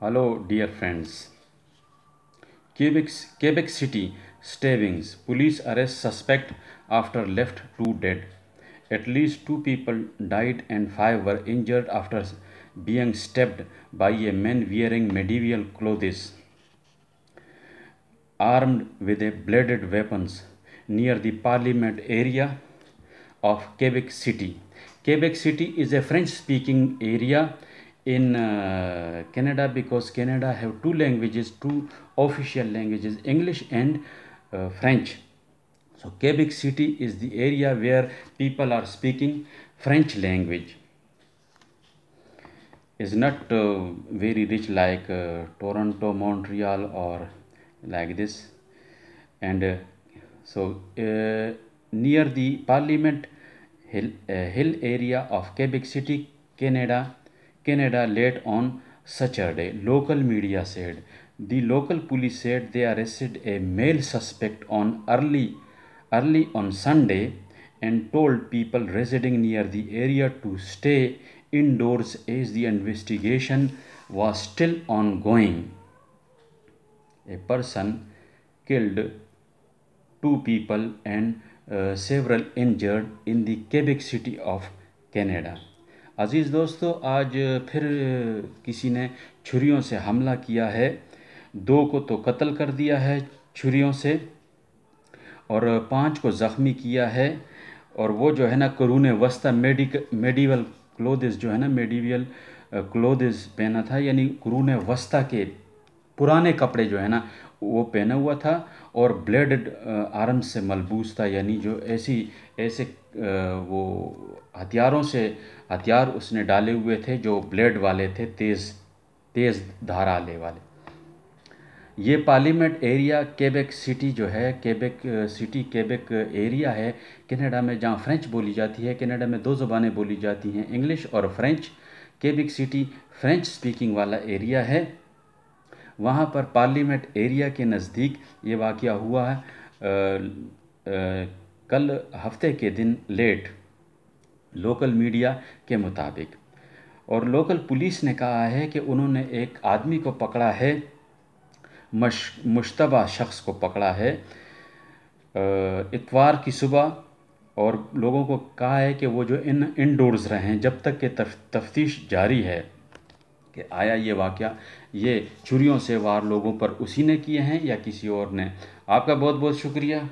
Hello dear friends. Quebec, Quebec City stabbings. Police arrest suspect after left two dead. At least two people died and five were injured after being stabbed by a man wearing medieval clothes armed with a bladed weapons near the parliament area of Quebec City. Quebec City is a French speaking area in uh, Canada because Canada have two languages, two official languages, English and uh, French. So Quebec City is the area where people are speaking French language. Is not uh, very rich like uh, Toronto, Montreal or like this. And uh, so uh, near the Parliament Hill, Hill area of Quebec City, Canada, Canada late on Saturday, local media said. The local police said they arrested a male suspect on early, early on Sunday and told people residing near the area to stay indoors as the investigation was still ongoing. A person killed, two people and uh, several injured in the Quebec City of Canada. अज़ीज़ दोस्तों आज फिर किसी ने छुरीों से हमला किया है दो को तो कत्ल कर दिया है छुरीों से और पांच को ज़ख्मी किया है और वो जो है ना करून वस्ता मेडिक मेडिवल क्लोदिस जो है ना मेडिवल क्लोदिस पहना था यानी करून वस्ता के पुराने कपड़े जो है ना वो पहना हुआ था और ब्लेडेड आर्म से मलबूस था यानी जो ऐसी ऐसे वो हथियारों से हथियार उसने डाले हुए थे जो ब्लेड वाले थे तेज़ तेज़ धारा ले वाले ये पार्लियामेंट एरिया केबेक सिटी जो है केबेक सिटी केबेक एरिया है कनाडा में जहाँ फ्रेंच बोली जाती है कनाडा में दो जबानें बोली जाती हैं इंग्लिश और French Quebec City French speaking वाला एरिया है वहाँ पर पार्लियामेंट एरिया के नज़दीक ये वाक़ हुआ है आ, आ, कल हफ्ते के दिन लेट लोकल मीडिया के मुताबिक और लोकल पुलिस ने कहा है कि उन्होंने एक आदमी को पकड़ा है मश मुशतबा शख्स को पकड़ा है इतवार की सुबह और लोगों को कहा है कि वो जो इन इनडोर्स रहें जब तक के तफ, तफ्तीश जारी है कि आया ये वाक़ ये छुरीों से वार लोगों पर उसी ने किए हैं या किसी और ने आपका बहुत बहुत शुक्रिया